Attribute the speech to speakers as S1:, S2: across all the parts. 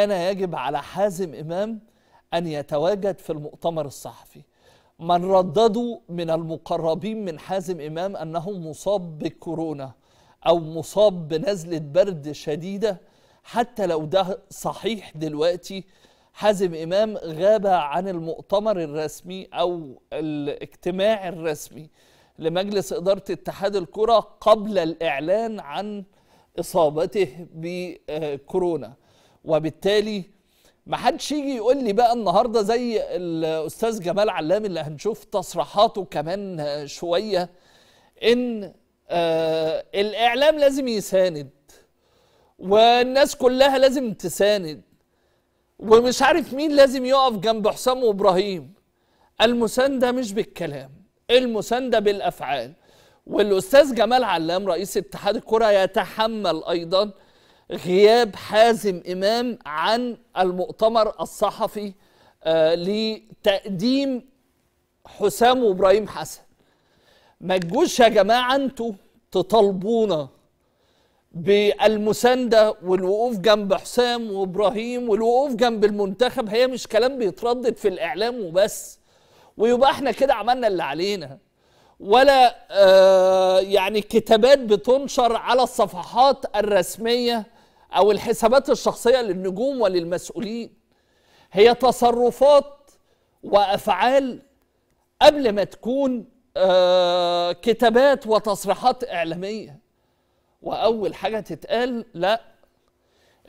S1: كان يجب على حازم إمام أن يتواجد في المؤتمر الصحفي من رددوا من المقربين من حازم إمام أنه مصاب بالكورونا أو مصاب بنزلة برد شديدة حتى لو ده صحيح دلوقتي حازم إمام غاب عن المؤتمر الرسمي أو الاجتماع الرسمي لمجلس إدارة اتحاد الكرة قبل الإعلان عن إصابته بكورونا وبالتالي ما حدش يجي يقول لي بقى النهارده زي الاستاذ جمال علام اللي هنشوف تصريحاته كمان شويه ان آه الاعلام لازم يساند والناس كلها لازم تساند ومش عارف مين لازم يقف جنب حسام وابراهيم المسانده مش بالكلام المسانده بالافعال والاستاذ جمال علام رئيس اتحاد الكره يتحمل ايضا غياب حازم امام عن المؤتمر الصحفي آه، لتقديم حسام وابراهيم حسن ما تجوش يا جماعه انتوا تطالبونا بالمسانده والوقوف جنب حسام وابراهيم والوقوف جنب المنتخب هي مش كلام بيتردد في الاعلام وبس ويبقى احنا كده عملنا اللي علينا ولا آه يعني كتابات بتنشر على الصفحات الرسميه او الحسابات الشخصيه للنجوم وللمسؤولين هي تصرفات وافعال قبل ما تكون آه، كتابات وتصريحات اعلاميه واول حاجه تتقال لا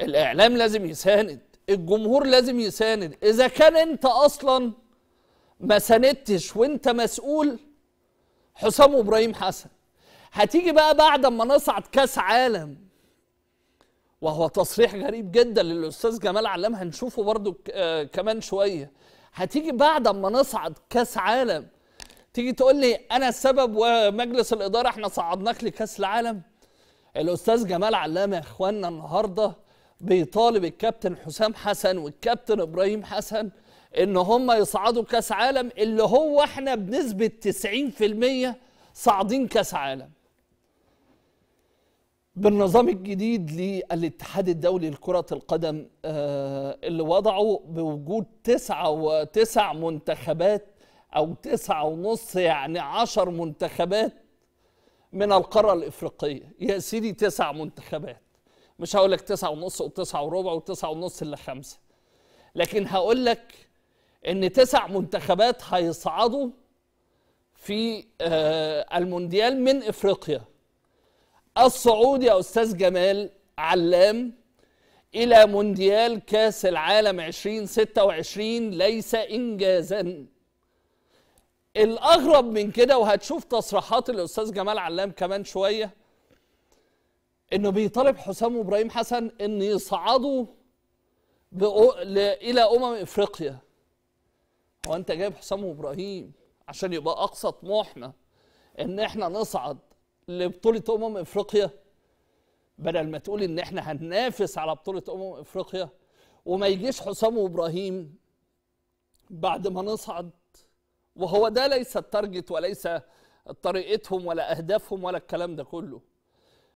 S1: الاعلام لازم يساند الجمهور لازم يساند اذا كان انت اصلا ما ساندتش وانت مسؤول حسام ابراهيم حسن هتيجي بقى بعد ما نصعد كاس عالم وهو تصريح غريب جدا للاستاذ جمال علام هنشوفه برضو آه، كمان شويه هتيجي بعد ما نصعد كاس عالم تيجي تقول لي انا السبب ومجلس الاداره احنا صعدناك لكاس العالم الاستاذ جمال علام يا اخواننا النهارده بيطالب الكابتن حسام حسن والكابتن ابراهيم حسن ان هم يصعدوا كاس عالم اللي هو احنا بنسبه 90% صاعدين كاس عالم بالنظام الجديد للاتحاد الدولي لكرة القدم آه، اللي وضعه بوجود تسعة وتسع منتخبات أو تسعة ونص يعني عشر منتخبات من القارة الإفريقية يا سيدي تسع منتخبات مش هقول لك تسعة ونص وتسعة وربع وتسعة ونص إلا خمسة لكن هقول لك إن تسع منتخبات هيصعدوا في آه، المونديال من إفريقيا الصعود يا استاذ جمال علام الى مونديال كاس العالم 2026 ليس انجازا الاغرب من كده وهتشوف تصريحات الاستاذ جمال علام كمان شويه انه بيطالب حسام وابراهيم حسن ان يصعدوا بأو... ل... الى امم افريقيا هو انت جايب حسام وابراهيم عشان يبقى اقصى طموحنا ان احنا نصعد لبطوله امم افريقيا بدل ما تقول ان احنا هننافس على بطوله امم افريقيا وما يجيش حسام وابراهيم بعد ما نصعد وهو ده ليس التارجت وليس طريقتهم ولا اهدافهم ولا الكلام ده كله